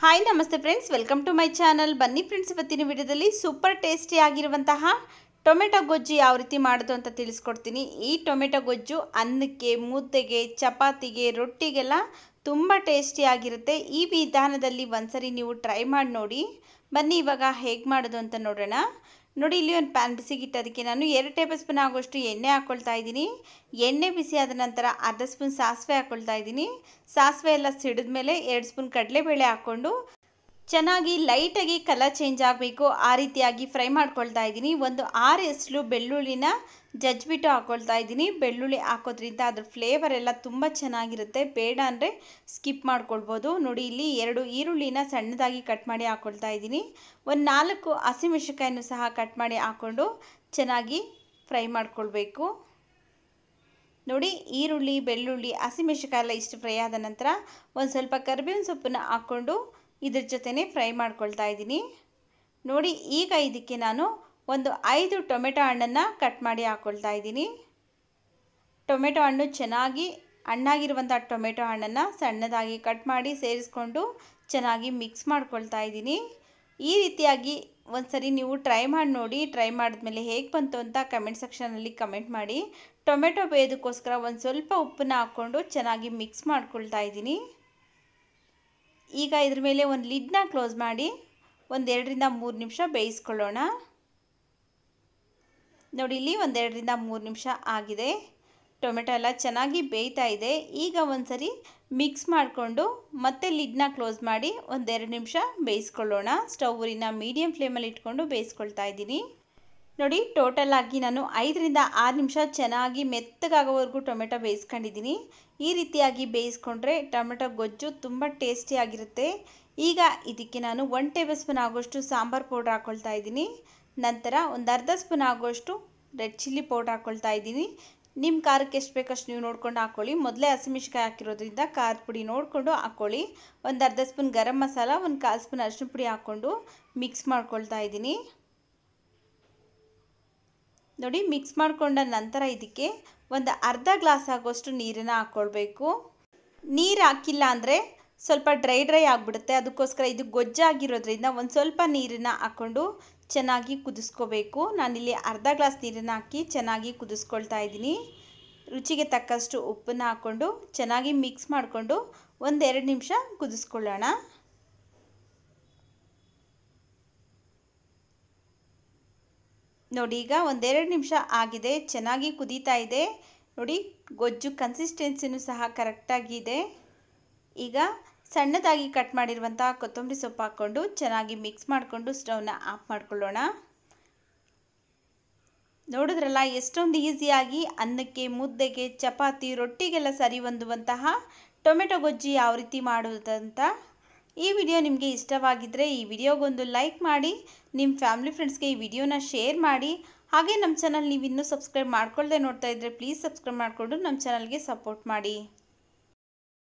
hi ನಮಸ್ತೆ friends welcome to my channel ಬನ್ನಿ friends ಇವತ್ತಿನ ವಿಡಿಯೋದಲ್ಲಿ ಸೂಪರ್ ಟೇಸ್ಟಿ ಆಗಿರುವಂತಹ ಟೊಮೆಟೊ ಗೊಜ್ಜು ಯಾವ ರೀತಿ ಮಾಡೋದು ಅಂತ ತಿಳಿಸ್ಕೊಡ್ತೀನಿ ಈ ಟೊಮೆಟೊ ಗೊಜ್ಜು ಅನ್ನಕ್ಕೆ ಮುದ್ದೆಗೆ ಚಪಾತಿಗೆ ರೊಟ್ಟಿಗೆಲ್ಲ ತುಂಬ ಟೇಸ್ಟಿ ಆಗಿರುತ್ತೆ ಈ ವಿಧಾನದಲ್ಲಿ ಒಂದ್ಸರಿ ನೀವು ಟ್ರೈ ಮಾಡಿ ನೋಡಿ ಬನ್ನಿ ಇವಾಗ ಹೇಗೆ ಮಾಡೋದು ಅಂತ ನೋಡೋಣ ನೋಡಿ ಇಲ್ಲಿ ಒಂದು ಪ್ಯಾನ್ ಅದಕ್ಕೆ ನಾನು ಎರಡು ಟೇಬಲ್ ಸ್ಪೂನ್ ಆಗೋಷ್ಟು ಎಣ್ಣೆ ಹಾಕ್ಕೊಳ್ತಾ ಇದ್ದೀನಿ ಎಣ್ಣೆ ಬಿಸಿ ಆದ ನಂತರ ಅರ್ಧ ಸ್ಪೂನ್ ಸಾಸಿವೆ ಹಾಕ್ಕೊಳ್ತಾ ಇದ್ದೀನಿ ಸಾಸಿವೆ ಎಲ್ಲ ಸಿಡಿದ ಮೇಲೆ ಎರಡು ಸ್ಪೂನ್ ಕಡಲೆಬೇಳೆ ಹಾಕ್ಕೊಂಡು ಚೆನ್ನಾಗಿ ಲೈಟಾಗಿ ಕಲರ್ ಚೇಂಜ್ ಆಗಬೇಕು ಆ ರೀತಿಯಾಗಿ ಫ್ರೈ ಮಾಡ್ಕೊಳ್ತಾ ಇದ್ದೀನಿ ಒಂದು ಆರು ಎಸ್ಲು ಬೆಳ್ಳುಳ್ಳಿನ ಜಜ್ಬಿಟ್ಟು ಹಾಕ್ಕೊಳ್ತಾ ಇದ್ದೀನಿ ಬೆಳ್ಳುಳ್ಳಿ ಹಾಕೋದ್ರಿಂದ ಅದ್ರ ಫ್ಲೇವರ್ ಎಲ್ಲ ತುಂಬ ಚೆನ್ನಾಗಿರುತ್ತೆ ಬೇಡ ಅಂದರೆ ಸ್ಕಿಪ್ ಮಾಡ್ಕೊಳ್ಬೋದು ನೋಡಿ ಇಲ್ಲಿ ಎರಡು ಈರುಳ್ಳಿನ ಸಣ್ಣದಾಗಿ ಕಟ್ ಮಾಡಿ ಹಾಕ್ಕೊಳ್ತಾ ಇದ್ದೀನಿ ಒಂದು ನಾಲ್ಕು ಹಸಿಮೆಣಸಿಕಾಯನ್ನು ಸಹ ಕಟ್ ಮಾಡಿ ಹಾಕ್ಕೊಂಡು ಚೆನ್ನಾಗಿ ಫ್ರೈ ಮಾಡ್ಕೊಳ್ಬೇಕು ನೋಡಿ ಈರುಳ್ಳಿ ಬೆಳ್ಳುಳ್ಳಿ ಹಸಿಮೆಣಸಿಕಾಯಿ ಎಲ್ಲ ಇಷ್ಟು ಫ್ರೈ ಆದ ನಂತರ ಒಂದು ಸ್ವಲ್ಪ ಕರ್ಬೇವಿನ ಸೊಪ್ಪನ್ನು ಹಾಕ್ಕೊಂಡು ಇದ್ರ ಜೊತೆನೆ ಫ್ರೈ ಮಾಡ್ಕೊಳ್ತಾ ಇದ್ದೀನಿ ನೋಡಿ ಈಗ ಇದಕ್ಕೆ ನಾನು ಒಂದು ಐದು ಟೊಮೆಟೊ ಹಣ್ಣನ್ನು ಕಟ್ ಮಾಡಿ ಹಾಕ್ಕೊಳ್ತಾ ಇದ್ದೀನಿ ಟೊಮೆಟೊ ಹಣ್ಣು ಚೆನ್ನಾಗಿ ಹಣ್ಣಾಗಿರುವಂಥ ಟೊಮೆಟೊ ಹಣ್ಣನ್ನು ಸಣ್ಣದಾಗಿ ಕಟ್ ಮಾಡಿ ಸೇರಿಸ್ಕೊಂಡು ಚೆನ್ನಾಗಿ ಮಿಕ್ಸ್ ಮಾಡ್ಕೊಳ್ತಾ ಇದ್ದೀನಿ ಈ ರೀತಿಯಾಗಿ ಒಂದು ಸರಿ ನೀವು ಟ್ರೈ ಮಾಡಿ ನೋಡಿ ಟ್ರೈ ಮಾಡಿದ್ಮೇಲೆ ಹೇಗೆ ಬಂತು ಅಂತ ಕಮೆಂಟ್ ಸೆಕ್ಷನಲ್ಲಿ ಕಮೆಂಟ್ ಮಾಡಿ ಟೊಮೆಟೊ ಬೇಯೋದಕ್ಕೋಸ್ಕರ ಒಂದು ಸ್ವಲ್ಪ ಉಪ್ಪನ್ನ ಹಾಕ್ಕೊಂಡು ಚೆನ್ನಾಗಿ ಮಿಕ್ಸ್ ಮಾಡ್ಕೊಳ್ತಾ ಇದ್ದೀನಿ ಈಗ ಇದ್ರ ಮೇಲೆ ಒಂದು ಲಿಡ್ನ ಕ್ಲೋಸ್ ಮಾಡಿ ಒಂದೆರಡರಿಂದ ಮೂರು ನಿಮಿಷ ಬೇಯಿಸ್ಕೊಳ್ಳೋಣ ನೋಡಿ ಇಲ್ಲಿ ಒಂದೆರಡರಿಂದ ಮೂರು ನಿಮಿಷ ಆಗಿದೆ ಟೊಮೆಟೊ ಎಲ್ಲ ಚೆನ್ನಾಗಿ ಬೇಯ್ತಾ ಇದೆ ಈಗ ಒಂದು ಸರಿ ಮಿಕ್ಸ್ ಮಾಡಿಕೊಂಡು ಮತ್ತೆ ಲಿಡ್ನ ಕ್ಲೋಸ್ ಮಾಡಿ ಒಂದೆರಡು ನಿಮಿಷ ಬೇಯಿಸ್ಕೊಳ್ಳೋಣ ಸ್ಟೌವಿನ ಮೀಡಿಯಂ ಫ್ಲೇಮಲ್ಲಿ ಇಟ್ಕೊಂಡು ಬೇಯಿಸ್ಕೊಳ್ತಾ ಇದ್ದೀನಿ ನೋಡಿ ಟೋಟಲ್ ಆಗಿ ನಾನು ಐದರಿಂದ ಆರು ನಿಮಿಷ ಚೆನ್ನಾಗಿ ಮೆತ್ತಗಾಗೋವರೆಗೂ ಟೊಮೆಟೊ ಬೇಯಿಸ್ಕೊಂಡಿದ್ದೀನಿ ಈ ರೀತಿಯಾಗಿ ಬೇಯಿಸ್ಕೊಂಡ್ರೆ ಟೊಮೆಟೊ ಗೊಜ್ಜು ತುಂಬ ಟೇಸ್ಟಿಯಾಗಿರುತ್ತೆ ಈಗ ಇದಕ್ಕೆ ನಾನು ಒನ್ ಟೇಬಲ್ ಸ್ಪೂನ್ ಆಗೋಷ್ಟು ಸಾಂಬಾರು ಪೌಡ್ರ್ ಹಾಕ್ಕೊಳ್ತಾ ಇದ್ದೀನಿ ನಂತರ ಒಂದು ಅರ್ಧ ಸ್ಪೂನ್ ಆಗೋಷ್ಟು ರೆಡ್ ಚಿಲ್ಲಿ ಪೌಡ್ರ್ ಹಾಕ್ಕೊಳ್ತಾ ಇದ್ದೀನಿ ನಿಮ್ಮ ಖಾರಕ್ಕೆ ಎಷ್ಟು ಬೇಕಷ್ಟು ನೀವು ನೋಡ್ಕೊಂಡು ಹಾಕ್ಕೊಳ್ಳಿ ಮೊದಲೇ ಹಸಿಮೆಣ್ಸಿಕಾಯಿ ಹಾಕಿರೋದ್ರಿಂದ ಖಾರದ ಪುಡಿ ನೋಡಿಕೊಂಡು ಹಾಕ್ಕೊಳ್ಳಿ ಒಂದು ಅರ್ಧ ಸ್ಪೂನ್ ಗರಂ ಮಸಾಲ ಒಂದು ಕಾಲು ಸ್ಪೂನ್ ಅರಿಶಿನ ಪುಡಿ ಹಾಕ್ಕೊಂಡು ಮಿಕ್ಸ್ ಮಾಡ್ಕೊಳ್ತಾ ಇದ್ದೀನಿ ನೋಡಿ ಮಿಕ್ಸ್ ಮಾಡಿಕೊಂಡ ನಂತರ ಇದಕ್ಕೆ ಒಂದು ಅರ್ಧ ಗ್ಲಾಸ್ ಆಗೋಷ್ಟು ನೀರನ್ನು ಹಾಕ್ಕೊಳ್ಬೇಕು ನೀರು ಹಾಕಿಲ್ಲ ಅಂದರೆ ಸ್ವಲ್ಪ ಡ್ರೈ ಡ್ರೈ ಆಗಿಬಿಡುತ್ತೆ ಅದಕ್ಕೋಸ್ಕರ ಇದು ಗೊಜ್ಜಾಗಿರೋದ್ರಿಂದ ಒಂದು ಸ್ವಲ್ಪ ನೀರನ್ನು ಹಾಕ್ಕೊಂಡು ಚೆನ್ನಾಗಿ ಕುದಿಸ್ಕೋಬೇಕು ನಾನಿಲ್ಲಿ ಅರ್ಧ ಗ್ಲಾಸ್ ನೀರನ್ನು ಹಾಕಿ ಚೆನ್ನಾಗಿ ಕುದಿಸ್ಕೊಳ್ತಾ ಇದ್ದೀನಿ ರುಚಿಗೆ ತಕ್ಕಷ್ಟು ಉಪ್ಪನ್ನು ಹಾಕ್ಕೊಂಡು ಚೆನ್ನಾಗಿ ಮಿಕ್ಸ್ ಮಾಡಿಕೊಂಡು ಒಂದೆರಡು ನಿಮಿಷ ಕುದಿಸ್ಕೊಳ್ಳೋಣ ನೋಡಿ ಈಗ ಒಂದೆರಡು ನಿಮಿಷ ಆಗಿದೆ ಚೆನ್ನಾಗಿ ಕುದೀತಾ ಇದೆ ನೋಡಿ ಗೊಜ್ಜು ಕನ್ಸಿಸ್ಟೆನ್ಸಿನೂ ಸಹ ಕರೆಕ್ಟಾಗಿದೆ ಈಗ ಸಣ್ಣದಾಗಿ ಕಟ್ ಮಾಡಿರುವಂಥ ಕೊತ್ತಂಬರಿ ಸೊಪ್ಪು ಹಾಕ್ಕೊಂಡು ಚೆನ್ನಾಗಿ ಮಿಕ್ಸ್ ಮಾಡಿಕೊಂಡು ಸ್ಟವ್ನ ಆಫ್ ಮಾಡ್ಕೊಳ್ಳೋಣ ನೋಡಿದ್ರಲ್ಲ ಎಷ್ಟೊಂದು ಈಸಿಯಾಗಿ ಅನ್ನಕ್ಕೆ ಮುದ್ದೆಗೆ ಚಪಾತಿ ರೊಟ್ಟಿಗೆಲ್ಲ ಸರಿ ಹೊಂದುವಂತಹ ಟೊಮೆಟೊ ಗೊಜ್ಜಿ ಯಾವ ರೀತಿ ಮಾಡುವುದಂತ ಈ ವಿಡಿಯೋ ನಿಮಗೆ ಇಷ್ಟವಾಗಿದ್ದರೆ ಈ ವಿಡಿಯೋಗೊಂದು ಲೈಕ್ ಮಾಡಿ ನಿಮ್ಮ ಫ್ಯಾಮಿಲಿ ಫ್ರೆಂಡ್ಸ್ಗೆ ಈ ವಿಡಿಯೋನ ಶೇರ್ ಮಾಡಿ ಹಾಗೆ ನಮ್ಮ ಚಾನಲ್ ನೀವು ಇನ್ನೂ ಸಬ್ಸ್ಕ್ರೈಬ್ ಮಾಡ್ಕೊಳ್ಳದೆ ನೋಡ್ತಾ ಇದ್ದರೆ ಪ್ಲೀಸ್ ಸಬ್ಸ್ಕ್ರೈಬ್ ಮಾಡಿಕೊಂಡು ನಮ್ಮ ಚಾನಲ್ಗೆ ಸಪೋರ್ಟ್ ಮಾಡಿ